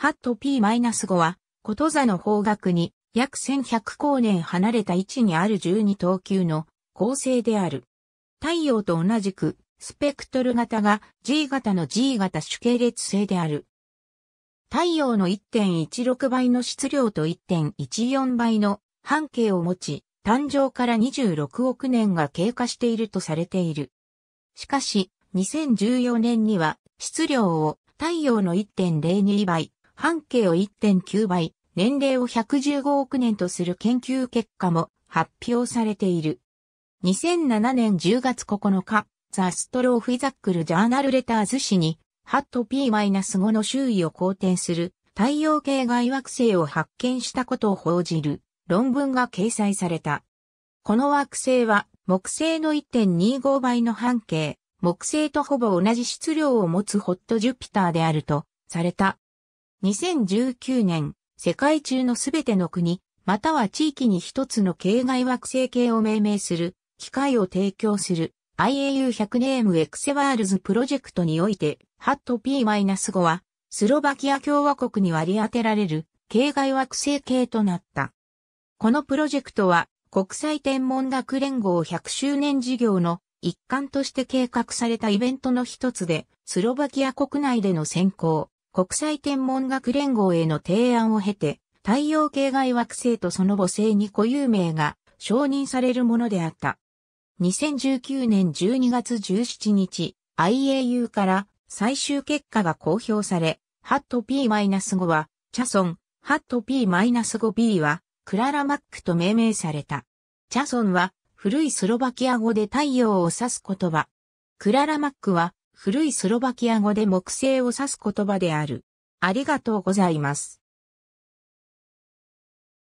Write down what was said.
ハット P-5 は、こと座の方角に約1100光年離れた位置にある12等級の構成である。太陽と同じく、スペクトル型が G 型の G 型主系列性である。太陽の1.16倍の質量と1.14倍の半径を持ち、誕生から26億年が経過しているとされている。しかし、2014年には質量を太陽の1.02倍、半径を1.9倍、年齢を115億年とする研究結果も発表されている。2007年10月9日、ザ・ストロー・フィザックル・ジャーナル・レターズ誌に、ハット P-5 の周囲を公転する太陽系外惑星を発見したことを報じる論文が掲載された。この惑星は木星の1.25倍の半径、木星とほぼ同じ質量を持つホットジュピターであるとされた2019年、世界中のすべての国、または地域に一つの境外惑星系を命名する、機会を提供する IAU100 ネームエクセワールズプロジェクトにおいて、ハット P-5 は、スロバキア共和国に割り当てられる、境外惑星系となった。このプロジェクトは、国際天文学連合100周年事業の一環として計画されたイベントの一つで、スロバキア国内での選考、国際天文学連合への提案を経て、太陽系外惑星とその母星に固有名が承認されるものであった。2019年12月17日、IAU から最終結果が公表され、ハット P-5 は、チャソン、ハット P-5B は、クララ・マックと命名された。チャソンは、古いスロバキア語で太陽を指す言葉。クララ・マックは、古いスロバキア語で木星を指す言葉である。ありがとうございます。